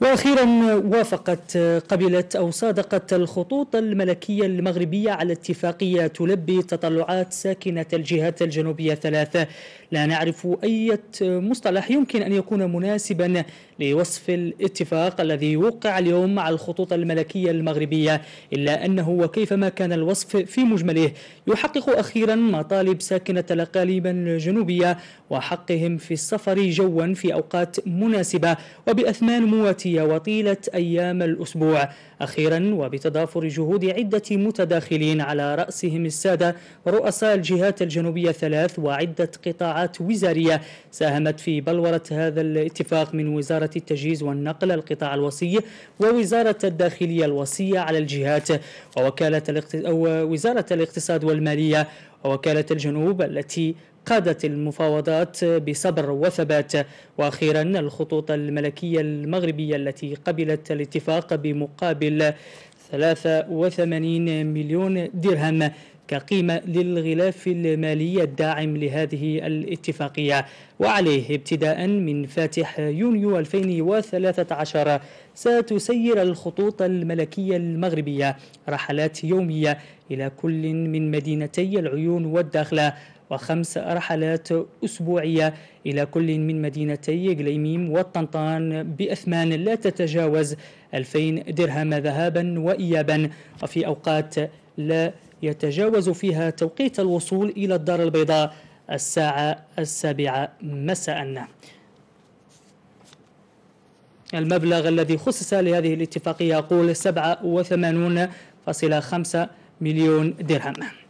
واخيرا وافقت قبلت او صادقت الخطوط الملكيه المغربيه على اتفاقيه تلبي تطلعات ساكنه الجهات الجنوبيه الثلاثه لا نعرف اي مصطلح يمكن ان يكون مناسبا لوصف الاتفاق الذي وقع اليوم مع الخطوط الملكيه المغربيه الا انه وكيفما كان الوصف في مجمله يحقق اخيرا مطالب ساكنه الاقاليم الجنوبيه وحقهم في السفر جوا في اوقات مناسبه وباثمان مواتيه الدراسية وطيلة أيام الأسبوع أخيرا وبتضافر جهود عدة متداخلين على رأسهم السادة رؤساء الجهات الجنوبية الثلاث وعدة قطاعات وزارية ساهمت في بلورة هذا الاتفاق من وزارة التجهيز والنقل القطاع الوصي ووزارة الداخلية الوصية على الجهات ووكالة الاقتصاد وزارة الاقتصاد والمالية ووكالة الجنوب التي قادت المفاوضات بصبر وثبات واخيرا الخطوط الملكيه المغربيه التي قبلت الاتفاق بمقابل 83 مليون درهم كقيمة للغلاف المالي الداعم لهذه الاتفاقية وعليه ابتداء من فاتح يونيو 2013 ستسير الخطوط الملكية المغربية رحلات يومية إلى كل من مدينتي العيون والداخلة وخمس رحلات أسبوعية إلى كل من مدينتي غليميم والطنطان بأثمان لا تتجاوز 2000 درهم ذهابا وإيابا وفي أوقات لا يتجاوز فيها توقيت الوصول إلى الدار البيضاء الساعة السابعة مساء المبلغ الذي خصص لهذه الاتفاقية يقول 87.5 مليون درهم